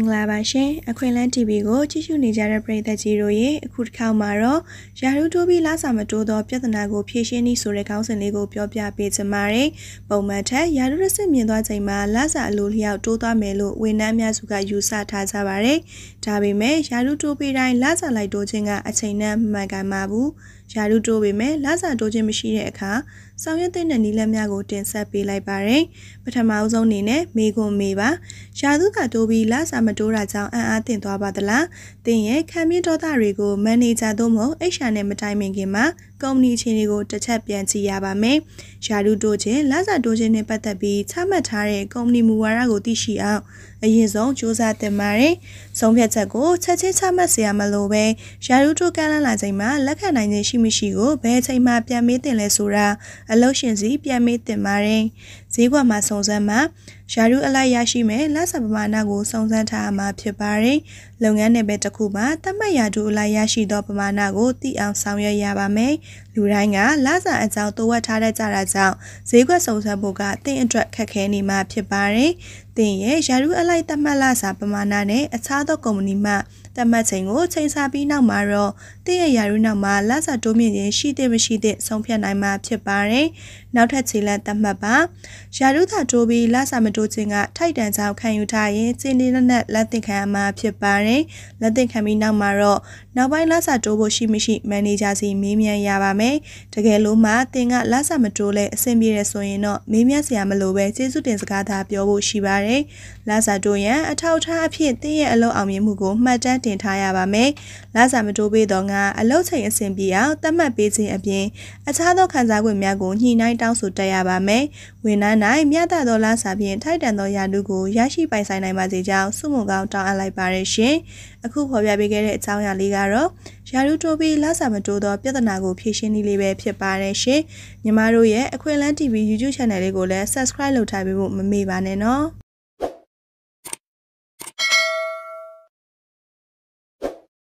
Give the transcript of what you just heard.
င်္ဂလာပါရှင်အခွင့်လန်း TV ကိုကြည့်ရှုနေကြတဲ့ပရိသတ်ကြီးတို့ရဲ့အခုတစ်ခေါက်မှာတော့ရာထူးတိုးပြီးလာစာမတိုးသောပြဿနာကို ဖြေရှင်းနည်းဆိုတဲ့ခေါင်းစဉ်လေးကို ပြောပြပေးချင်ပါတယ်ပုံမှန်ထက်ရာထူးရစ်မြင်သွားချိန်မှာလာစာအလိုလျောက်တိုးသွားမယ်လို့ဝန်ထမ်းများစုကယူဆထားကြပါတယ်ဒါပေမဲ့ရာထူးတိုးပြီးတိုင်းလာစာလိုက်တိုးခြင်းကအချိန်နဲ့မှန်ကန်ပါဘူးယာရုတိုးပေမဲ့လစာတိုးခြင်းမရှိတဲ့အခါဆောင်ရွက်တဲ့နည်းလမ်းများကိုတင်ဆက်ပေးလိုက်ပါတယ်။ပထမအဆုံးအနေနဲ့မေခွန်မေပါ။ယာရုကတိုးပြီးလစာမတိုးတာကြောင့်အံ့အားသင့်သွားပါသလား။သင်ရဲ့ခံပြင်းဒေါသတွေကိုမန်နေဂျာသို့မဟုတ် HR နဲ့မတိုင်ပင်ခင်မှာကုမ္ပဏီအခြေအနေကိုတစ်ချက်ပြန်ကြည့်ရပါမယ်။ယာရုတိုးခြင်းလစာတိုးခြင်းနဲ့ပတ်သက်ပြီးချမှတ်ထားတဲ့ကုမ္ပဏီမူဝါဒကိုသိရှိအောင်အရင်ဆုံးစ조사တင်ပါတယ်။ဆုံးဖြတ်ချက်ကိုချက်ချင်းချမှတ်စရာမလိုဘဲယာရုတိုးကမ်းလှမ်းလာချိန်မှာလက်ခံနိုင်ခြင်းရှိမရှိကိုဘယ်ချိန်မှပြန်မေးတင်လဲဆိုတာအလို့ရှင်စီပြန်မေးတင်ပါတယ်။ဈေးကွက်မှာစုံစမ်းမှာယာရုအလိုက်ရရှိမယ်လက်စာပမာဏကိုစုံစမ်းထားမှာဖြစ်ပါတယ်။လုပ်ငန်းနယ်ပယ်တစ်ခုမှာသတ်မှတ်ယာရုအလိုက်ရရှိသောပမာဏကိုသိအောင်ဆောင်ရွက်ရပါမယ်။လူတိုင်းကလစာအကြောင်းသို့ဝတ်ထားတတ်ကြတာကြောင့်ဈေးကွက်စုံစမ်းဖို့ကသင်အတွက်ခက်ခဲနေမှာဖြစ်ပါတယ်။သင်ရဲ့ယာရုအလိုက်သတ်မှတ်လစာပမာဏနဲ့အခြားသောကုမ္ပဏီမှတ်မှတ်ချိန်ကိုချိန်ဆပြီးနောက်မှာတော့တည့်ရရာရုနောက်မှာလဆာတိုးမြင့်ရင်ရှိသင့်မရှိသင့်ဆုံးဖြတ်နိုင်မှာဖြစ်ပါတယ်။နောက်ထပ်ခြေလက်သတ်မှတ်ပါ။ရာရုသာတိုးပြီးလဆာမတိုးခြင်းကထိုက်တန်ကြောင်ခံယူထားရင်စင်နေနဲ့လက်သင့်ခံမှာဖြစ်ပါတယ်။လက်သင့်ခံပြီးနောက်မှာတော့နောက်ပိုင်းလဆာတိုးဖို့ရှိမရှိမန်နေဂျာစီမေးမြန်းရပါမယ်။တကယ်လို့မှသင်ကလဆာမတိုးလဲအဆင်ပြေတယ်ဆိုရင်တော့မေးမြန်းစရာမလိုပဲကျေးဇူးတင်စကားသာပြောဖို့ရှိပါတယ်။လဆာတိုးရန်အထောက်အထားအဖြစ်သင်ရဲ့အလုပ်အောင်မြင်မှုကိုမှတ်တမ်းတင်တင်ထားရပါမယ်။လစာမတိုးပေးတော့ကအလုပ်ချိန်အဆင်ပြေအောင်သတ်မှတ်ပေးခြင်းအပြင်အခြားသောခံစား권များကိုညှိနှိုင်းတောင်းဆိုတက်ရပါမယ်။ဝန်ထမ်း၌မျှတသောလစာဖြင့်ထိုက်တန်သောရာထူးကိုရရှိပိုင်ဆိုင်နိုင်ပါစေကြောင်းဆုမွန်ကောင်းတောင်းအပ်လိုက်ပါရရှင်။အခုဖော်ပြပေးခဲ့တဲ့အကြောင်းအရာလေးကတော့ရာထူးတိုးပြီးလစာမတိုးသောပြဿနာကိုဖြေရှင်းနည်းလေးပဲဖြစ်ပါတယ်ရှင်။ညီမတို့ရဲ့အခွင့်အလန်း TV YouTube Channel လေးကိုလည်း Subscribe လုပ်ထားပေးဖို့မမေ့ပါနဲ့နော်။